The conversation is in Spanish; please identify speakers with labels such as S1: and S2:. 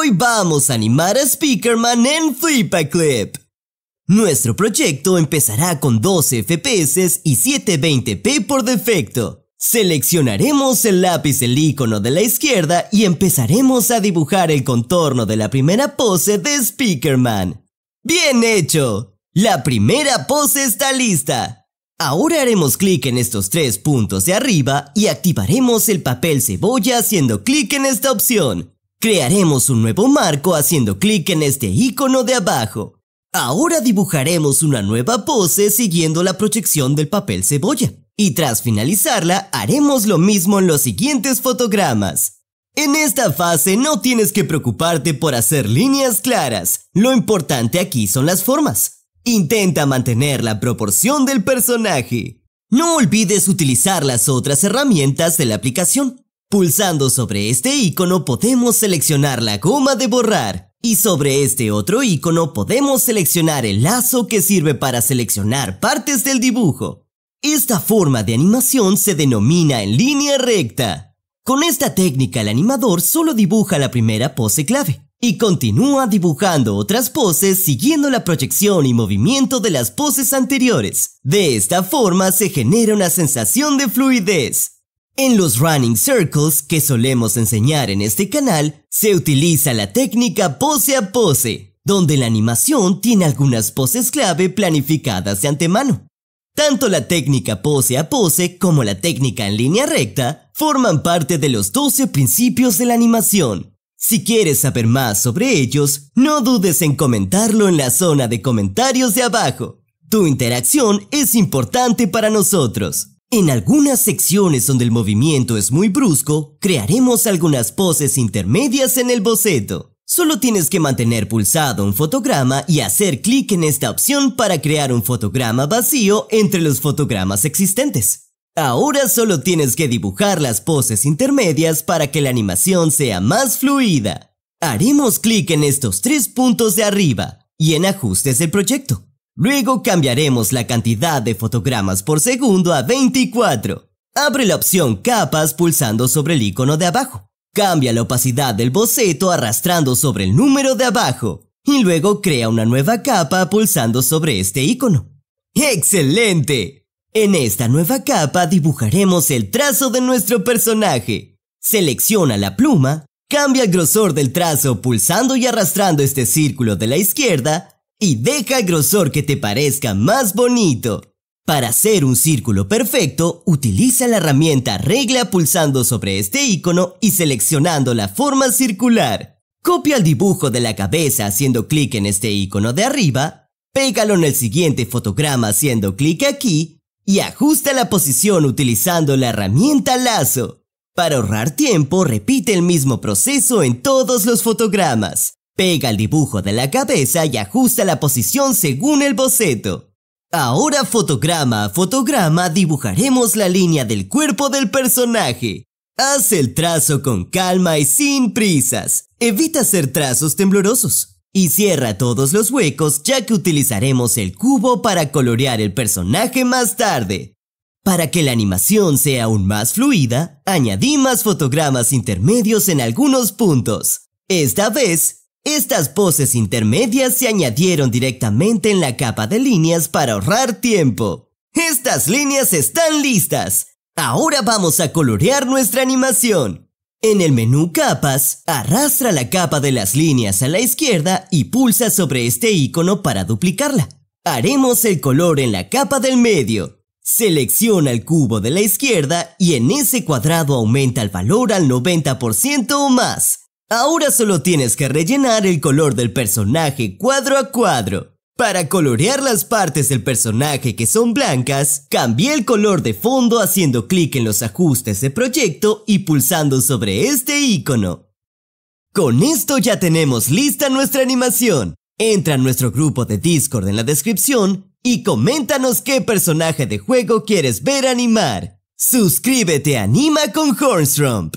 S1: hoy vamos a animar a Speakerman en Flipaclip! Nuestro proyecto empezará con 12 FPS y 720p por defecto. Seleccionaremos el lápiz del icono de la izquierda y empezaremos a dibujar el contorno de la primera pose de Speakerman. ¡Bien hecho! La primera pose está lista. Ahora haremos clic en estos tres puntos de arriba y activaremos el papel cebolla haciendo clic en esta opción. Crearemos un nuevo marco haciendo clic en este icono de abajo. Ahora dibujaremos una nueva pose siguiendo la proyección del papel cebolla. Y tras finalizarla, haremos lo mismo en los siguientes fotogramas. En esta fase no tienes que preocuparte por hacer líneas claras. Lo importante aquí son las formas. Intenta mantener la proporción del personaje. No olvides utilizar las otras herramientas de la aplicación. Pulsando sobre este icono podemos seleccionar la goma de borrar y sobre este otro icono podemos seleccionar el lazo que sirve para seleccionar partes del dibujo. Esta forma de animación se denomina en línea recta. Con esta técnica el animador solo dibuja la primera pose clave y continúa dibujando otras poses siguiendo la proyección y movimiento de las poses anteriores. De esta forma se genera una sensación de fluidez. En los running circles que solemos enseñar en este canal, se utiliza la técnica pose a pose, donde la animación tiene algunas poses clave planificadas de antemano. Tanto la técnica pose a pose como la técnica en línea recta forman parte de los 12 principios de la animación. Si quieres saber más sobre ellos, no dudes en comentarlo en la zona de comentarios de abajo. Tu interacción es importante para nosotros. En algunas secciones donde el movimiento es muy brusco, crearemos algunas poses intermedias en el boceto. Solo tienes que mantener pulsado un fotograma y hacer clic en esta opción para crear un fotograma vacío entre los fotogramas existentes. Ahora solo tienes que dibujar las poses intermedias para que la animación sea más fluida. Haremos clic en estos tres puntos de arriba y en ajustes del proyecto. Luego cambiaremos la cantidad de fotogramas por segundo a 24. Abre la opción capas pulsando sobre el icono de abajo. Cambia la opacidad del boceto arrastrando sobre el número de abajo. Y luego crea una nueva capa pulsando sobre este icono. ¡Excelente! En esta nueva capa dibujaremos el trazo de nuestro personaje. Selecciona la pluma, cambia el grosor del trazo pulsando y arrastrando este círculo de la izquierda y deja el grosor que te parezca más bonito. Para hacer un círculo perfecto, utiliza la herramienta regla pulsando sobre este icono y seleccionando la forma circular. Copia el dibujo de la cabeza haciendo clic en este icono de arriba, pégalo en el siguiente fotograma haciendo clic aquí y ajusta la posición utilizando la herramienta lazo. Para ahorrar tiempo, repite el mismo proceso en todos los fotogramas. Pega el dibujo de la cabeza y ajusta la posición según el boceto. Ahora fotograma a fotograma dibujaremos la línea del cuerpo del personaje. Haz el trazo con calma y sin prisas. Evita hacer trazos temblorosos. Y cierra todos los huecos ya que utilizaremos el cubo para colorear el personaje más tarde. Para que la animación sea aún más fluida, añadí más fotogramas intermedios en algunos puntos. Esta vez estas poses intermedias se añadieron directamente en la capa de líneas para ahorrar tiempo. Estas líneas están listas. Ahora vamos a colorear nuestra animación. En el menú Capas, arrastra la capa de las líneas a la izquierda y pulsa sobre este icono para duplicarla. Haremos el color en la capa del medio. Selecciona el cubo de la izquierda y en ese cuadrado aumenta el valor al 90% o más. Ahora solo tienes que rellenar el color del personaje cuadro a cuadro. Para colorear las partes del personaje que son blancas, cambié el color de fondo haciendo clic en los ajustes de proyecto y pulsando sobre este icono. Con esto ya tenemos lista nuestra animación. Entra a nuestro grupo de Discord en la descripción y coméntanos qué personaje de juego quieres ver animar. Suscríbete a Anima con Hornstrump.